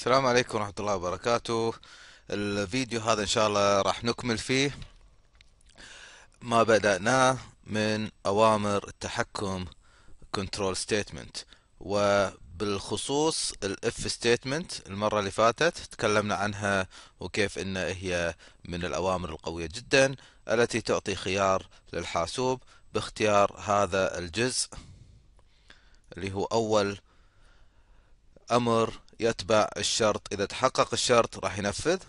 السلام عليكم ورحمة الله وبركاته الفيديو هذا إن شاء الله راح نكمل فيه ما بدأناه من أوامر التحكم control statement وبالخصوص ال if statement المرة اللي فاتت تكلمنا عنها وكيف أن هي من الأوامر القوية جدا التي تعطي خيار للحاسوب باختيار هذا الجزء اللي هو أول أمر يتبع الشرط إذا تحقق الشرط راح ينفذ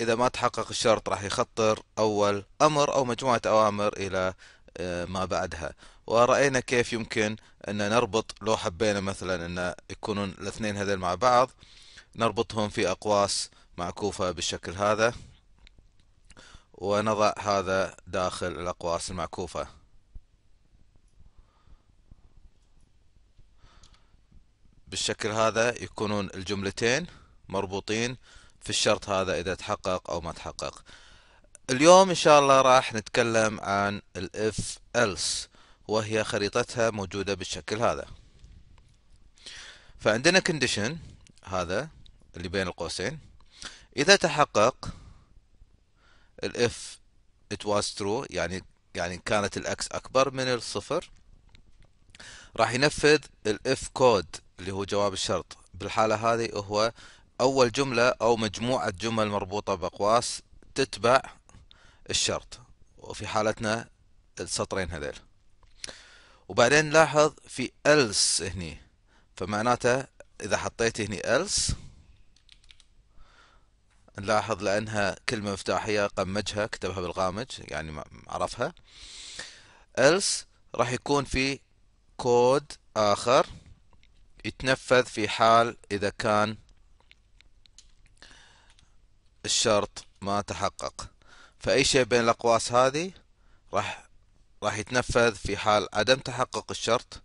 إذا ما تحقق الشرط راح يخطر أول أمر أو مجموعة أوامر إلى آه، ما بعدها ورأينا كيف يمكن أن نربط لو حبينا مثلا أن يكونون الاثنين هذين مع بعض نربطهم في أقواس معكوفة بالشكل هذا ونضع هذا داخل الأقواس المعكوفة بالشكل هذا يكونون الجملتين مربوطين في الشرط هذا إذا تحقق أو ما تحقق اليوم إن شاء الله راح نتكلم عن الإف else وهي خريطتها موجودة بالشكل هذا فعندنا condition هذا اللي بين القوسين إذا تحقق الإف it was true يعني يعني كانت الأكس أكبر من الصفر راح ينفذ الإف كود اللي هو جواب الشرط بالحالة هذه هو أول جملة أو مجموعة جمل مربوطة بأقواس تتبع الشرط وفي حالتنا السطرين هذيل وبعدين لاحظ في else هني فمعناته إذا حطيت هني else نلاحظ لأنها كلمة مفتاحية قمجها كتبها بالغامج يعني عرفها else راح يكون في كود آخر يتنفذ في حال إذا كان الشرط ما تحقق فأي شيء بين الأقواس هذه راح راح يتنفذ في حال عدم تحقق الشرط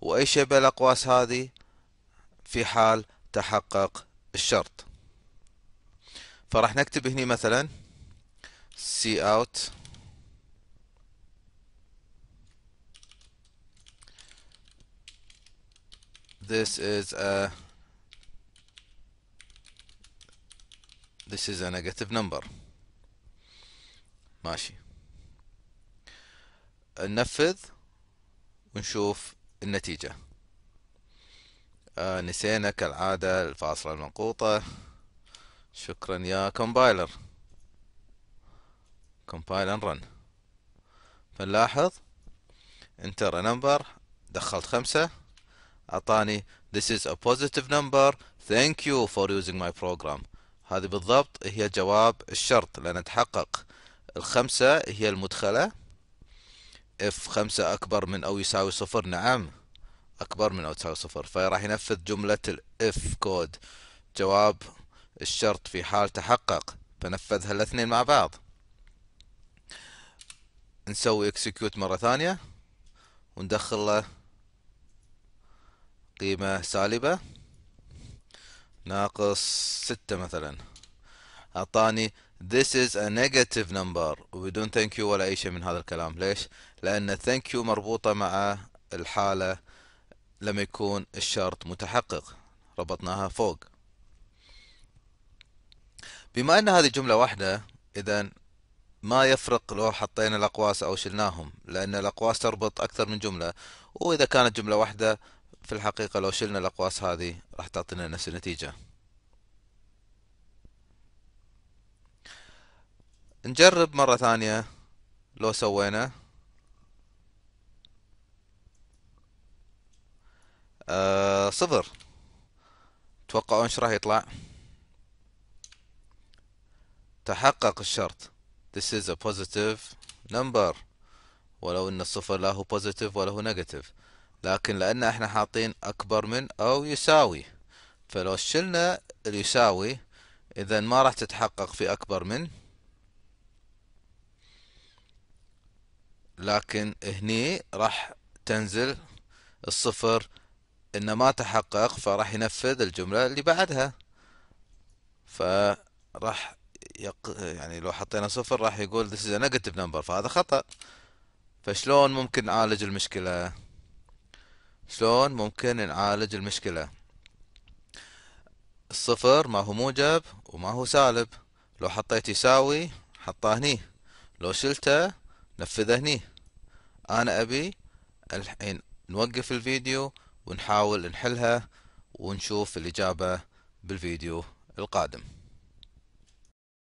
وأي شيء بين الأقواس هذه في حال تحقق الشرط فراح نكتب هنا مثلا سي اوت this is a this is a negative number ماشي ننفذ ونشوف النتيجة آه، نسينا كالعادة الفاصلة المنقوطة شكرا يا كومبايلر كومبايل ان رن فنلاحظ انتر نمبر دخلت خمسة أعطاني This is a positive number Thank you for using my program هذه بالضبط هي جواب الشرط لأن تحقق الخمسة هي المدخلة if خمسة أكبر من أو يساوي صفر نعم أكبر من أو يساوي صفر فراح ينفذ جملة if كود جواب الشرط في حال تحقق فنفذ الاثنين مع بعض نسوي اكسكيوت مرة ثانية وندخل له قيمة سالبة ناقص ستة مثلا أعطاني This is a negative number وبدون thank you ولا أي شيء من هذا الكلام ليش؟ لأن thank you مربوطة مع الحالة لما يكون الشرط متحقق ربطناها فوق بما أن هذه جملة واحدة إذا ما يفرق لو حطينا الأقواس أو شلناهم لأن الأقواس تربط أكثر من جملة وإذا كانت جملة واحدة في الحقيقة لو شلنا الأقواس هذه راح تعطينا نفس النتيجة نجرب مرة ثانية لو سوينا آه صفر توقعون ايش راح يطلع تحقق الشرط This is a positive number ولو ان الصفر لا هو positive ولا هو negative لكن لأن احنا حاطين أكبر من أو يساوي فلو شلنا اليساوي إذا ما راح تتحقق في أكبر من لكن هني راح تنزل الصفر إن ما تحقق فراح ينفذ الجملة اللي بعدها فراح يق... يعني لو حطينا صفر راح يقول this is a negative number فهذا خطأ فشلون ممكن نعالج المشكلة شلون ممكن نعالج المشكلة الصفر ما هو موجب وما هو سالب لو حطيت يساوي حطه هني لو شلته نفذه هني انا ابي الحين نوقف الفيديو ونحاول نحلها ونشوف الإجابة بالفيديو القادم